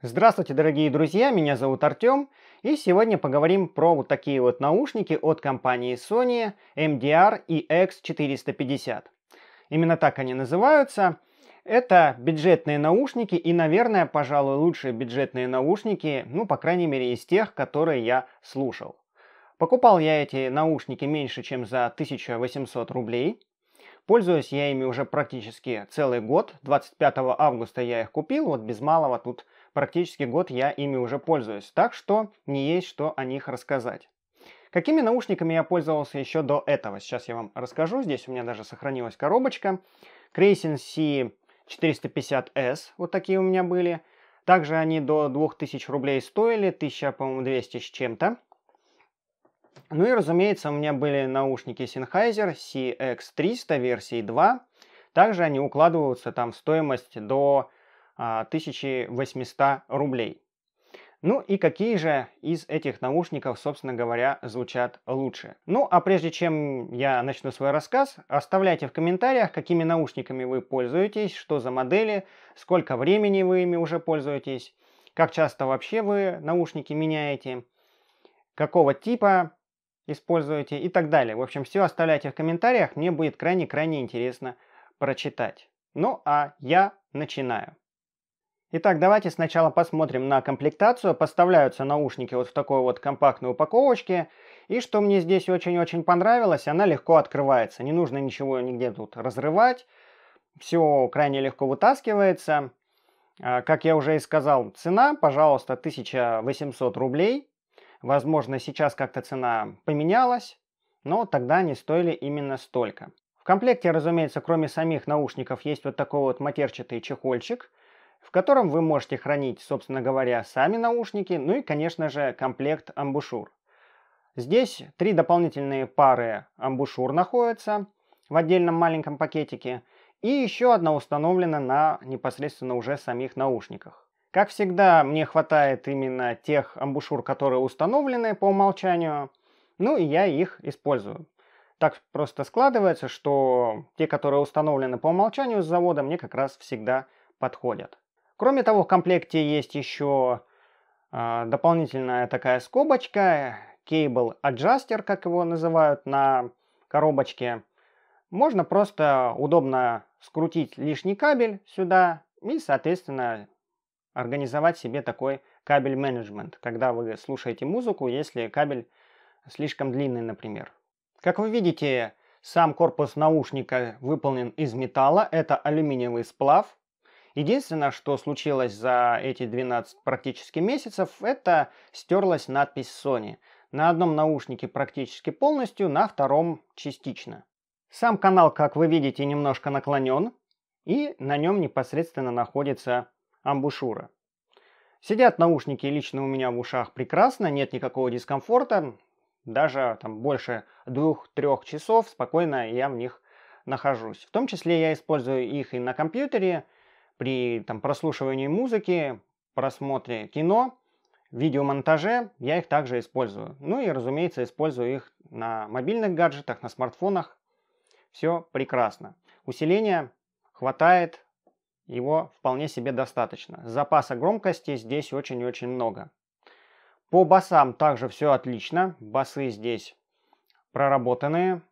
Здравствуйте, дорогие друзья, меня зовут Артем, и сегодня поговорим про вот такие вот наушники от компании Sony MDR и EX450. Именно так они называются. Это бюджетные наушники и, наверное, пожалуй, лучшие бюджетные наушники, ну, по крайней мере, из тех, которые я слушал. Покупал я эти наушники меньше, чем за 1800 рублей. Пользуюсь я ими уже практически целый год. 25 августа я их купил, вот без малого тут Практически год я ими уже пользуюсь, так что не есть что о них рассказать. Какими наушниками я пользовался еще до этого? Сейчас я вам расскажу. Здесь у меня даже сохранилась коробочка. Крейсин C 450S, вот такие у меня были. Также они до 2000 рублей стоили, 1000, по-моему, 200 с чем-то. Ну и, разумеется, у меня были наушники Sennheiser CX300 версии 2. Также они укладываются там в стоимость до 1800 а, рублей. Ну и какие же из этих наушников, собственно говоря, звучат лучше? Ну а прежде чем я начну свой рассказ, оставляйте в комментариях, какими наушниками вы пользуетесь, что за модели, сколько времени вы ими уже пользуетесь, как часто вообще вы наушники меняете, какого типа используете и так далее. В общем, все оставляйте в комментариях, мне будет крайне-крайне интересно прочитать. Ну а я начинаю. Итак, давайте сначала посмотрим на комплектацию. Поставляются наушники вот в такой вот компактной упаковочке. И что мне здесь очень-очень понравилось, она легко открывается. Не нужно ничего нигде тут разрывать. Все крайне легко вытаскивается. А, как я уже и сказал, цена, пожалуйста, 1800 рублей. Возможно, сейчас как-то цена поменялась, но тогда они стоили именно столько. В комплекте, разумеется, кроме самих наушников, есть вот такой вот матерчатый чехольчик – в котором вы можете хранить, собственно говоря, сами наушники, ну и, конечно же, комплект амбушюр. Здесь три дополнительные пары амбушюр находятся в отдельном маленьком пакетике, и еще одна установлена на непосредственно уже самих наушниках. Как всегда, мне хватает именно тех амбушюр, которые установлены по умолчанию, ну и я их использую. Так просто складывается, что те, которые установлены по умолчанию с завода, мне как раз всегда подходят. Кроме того, в комплекте есть еще э, дополнительная такая скобочка, кейбл аджастер, как его называют на коробочке. Можно просто удобно скрутить лишний кабель сюда и, соответственно, организовать себе такой кабель менеджмент, когда вы слушаете музыку, если кабель слишком длинный, например. Как вы видите, сам корпус наушника выполнен из металла, это алюминиевый сплав, Единственное, что случилось за эти 12 практически месяцев, это стерлась надпись Sony. На одном наушнике практически полностью, на втором частично. Сам канал, как вы видите, немножко наклонен, и на нем непосредственно находится амбушюра. Сидят наушники лично у меня в ушах прекрасно, нет никакого дискомфорта, даже там больше 2-3 часов спокойно я в них нахожусь. В том числе я использую их и на компьютере, при там, прослушивании музыки, просмотре кино, видеомонтаже я их также использую. Ну и, разумеется, использую их на мобильных гаджетах, на смартфонах. Все прекрасно. Усиления хватает, его вполне себе достаточно. Запаса громкости здесь очень-очень много. По басам также все отлично. Басы здесь проработанные,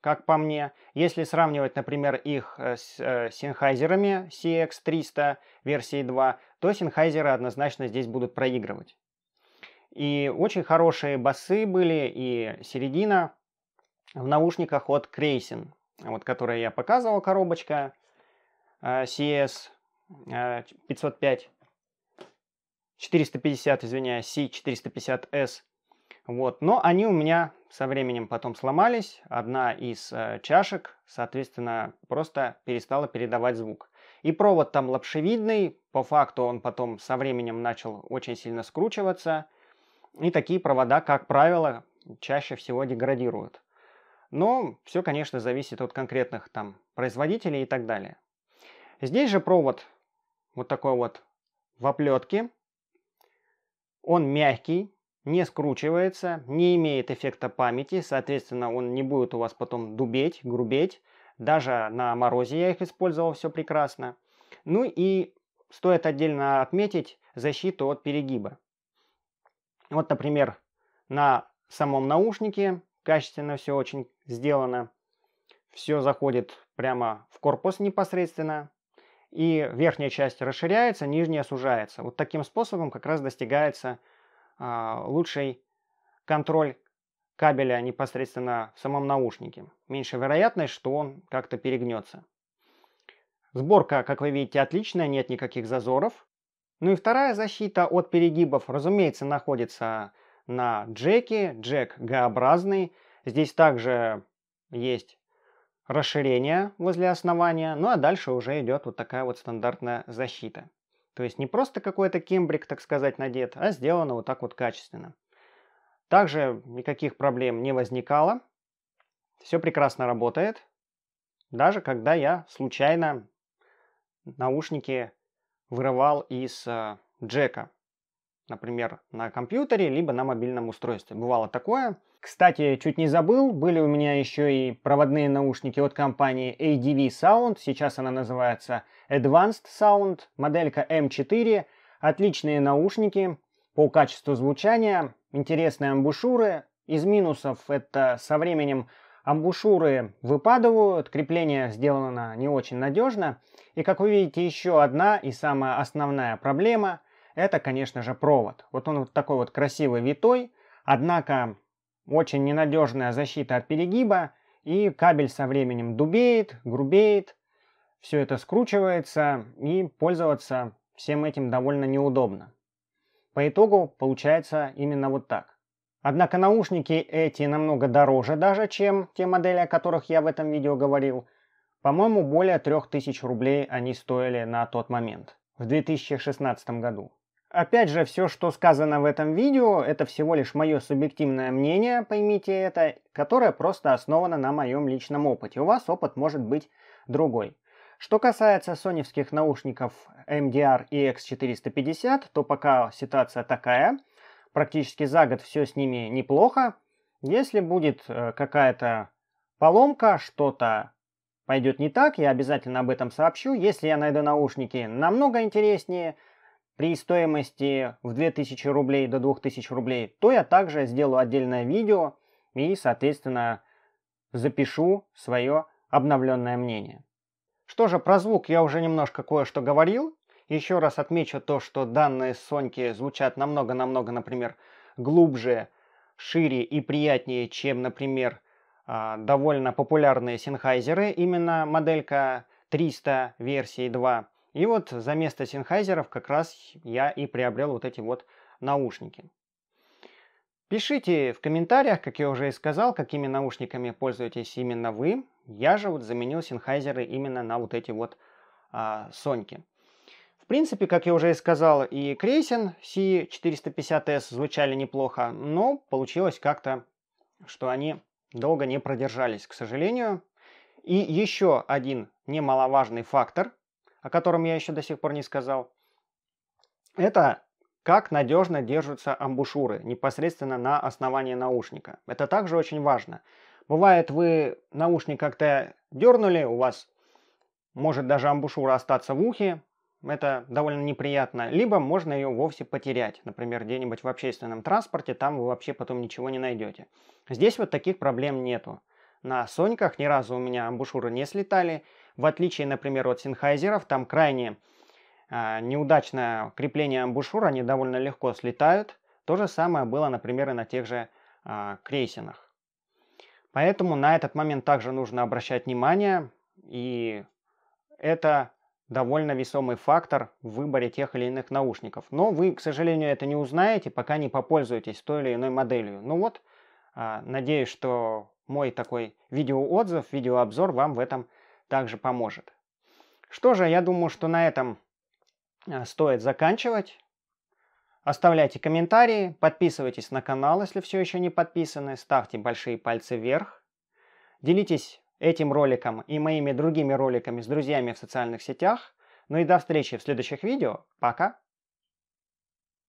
как по мне. Если сравнивать, например, их э, с э, синхайзерами CX300 версии 2, то синхайзеры однозначно здесь будут проигрывать. И очень хорошие басы были, и середина в наушниках от Крейсин, вот которая я показывал, коробочка э, CS э, 505, 450, извиняюсь, C450S. Вот. Но они у меня со временем потом сломались. Одна из э, чашек, соответственно, просто перестала передавать звук. И провод там лапшевидный. По факту он потом со временем начал очень сильно скручиваться. И такие провода, как правило, чаще всего деградируют. Но все, конечно, зависит от конкретных там производителей и так далее. Здесь же провод вот такой вот в оплетке. Он мягкий, не скручивается, не имеет эффекта памяти, соответственно, он не будет у вас потом дубеть, грубеть. Даже на морозе я их использовал, все прекрасно. Ну и стоит отдельно отметить защиту от перегиба. Вот, например, на самом наушнике качественно все очень сделано. Все заходит прямо в корпус непосредственно. И верхняя часть расширяется, нижняя сужается. Вот таким способом как раз достигается а, лучший контроль кабеля непосредственно в самом наушнике. Меньше вероятность, что он как-то перегнется. Сборка, как вы видите, отличная, нет никаких зазоров. Ну и вторая защита от перегибов, разумеется, находится на джеке. Джек Г-образный. Здесь также есть расширение возле основания. Ну а дальше уже идет вот такая вот стандартная защита. То есть не просто какой-то кембрик, так сказать, надет, а сделано вот так вот качественно. Также никаких проблем не возникало. Все прекрасно работает. Даже когда я случайно наушники вырывал из э, джека например, на компьютере, либо на мобильном устройстве. Бывало такое. Кстати, чуть не забыл, были у меня еще и проводные наушники от компании ADV Sound, сейчас она называется Advanced Sound, моделька M4, отличные наушники по качеству звучания, интересные амбушюры. Из минусов это со временем амбушюры выпадывают, крепление сделано не очень надежно. И как вы видите, еще одна и самая основная проблема – это, конечно же, провод. Вот он вот такой вот красивый витой, однако очень ненадежная защита от перегиба, и кабель со временем дубеет, грубеет, все это скручивается, и пользоваться всем этим довольно неудобно. По итогу получается именно вот так. Однако наушники эти намного дороже даже, чем те модели, о которых я в этом видео говорил. По-моему, более 3000 рублей они стоили на тот момент, в 2016 году. Опять же, все, что сказано в этом видео, это всего лишь мое субъективное мнение, поймите это, которое просто основано на моем личном опыте. У вас опыт может быть другой. Что касается соневских наушников MDR и X450, то пока ситуация такая. Практически за год все с ними неплохо. Если будет э, какая-то поломка, что-то пойдет не так, я обязательно об этом сообщу. Если я найду наушники намного интереснее – при стоимости в 2000 рублей до 2000 рублей, то я также сделаю отдельное видео и, соответственно, запишу свое обновленное мнение. Что же, про звук я уже немножко кое-что говорил. Еще раз отмечу то, что данные Соньки звучат намного-намного, например, глубже, шире и приятнее, чем, например, а, довольно популярные синхайзеры, именно моделька 300 версии 2. И вот за место синхайзеров как раз я и приобрел вот эти вот наушники. Пишите в комментариях, как я уже и сказал, какими наушниками пользуетесь именно вы. Я же вот заменил синхайзеры именно на вот эти вот а, соньки. В принципе, как я уже и сказал, и Крейсен C450S звучали неплохо, но получилось как-то, что они долго не продержались, к сожалению. И еще один немаловажный фактор, о котором я еще до сих пор не сказал, это как надежно держатся амбушюры непосредственно на основании наушника. Это также очень важно. Бывает, вы наушник как-то дернули, у вас может даже амбушюра остаться в ухе, это довольно неприятно. Либо можно ее вовсе потерять, например, где-нибудь в общественном транспорте, там вы вообще потом ничего не найдете. Здесь вот таких проблем нету. На Сониках ни разу у меня амбушюры не слетали. В отличие, например, от Синхайзеров, там крайне э, неудачное крепление амбушюра, они довольно легко слетают. То же самое было, например, и на тех же э, крейсинах. Поэтому на этот момент также нужно обращать внимание, и это довольно весомый фактор в выборе тех или иных наушников. Но вы, к сожалению, это не узнаете, пока не попользуетесь той или иной моделью. Ну вот, э, надеюсь, что мой такой видеоотзыв, видеообзор вам в этом также поможет. Что же, я думаю, что на этом а, стоит заканчивать. Оставляйте комментарии, подписывайтесь на канал, если все еще не подписаны, ставьте большие пальцы вверх, делитесь этим роликом и моими другими роликами с друзьями в социальных сетях. Ну и до встречи в следующих видео. Пока!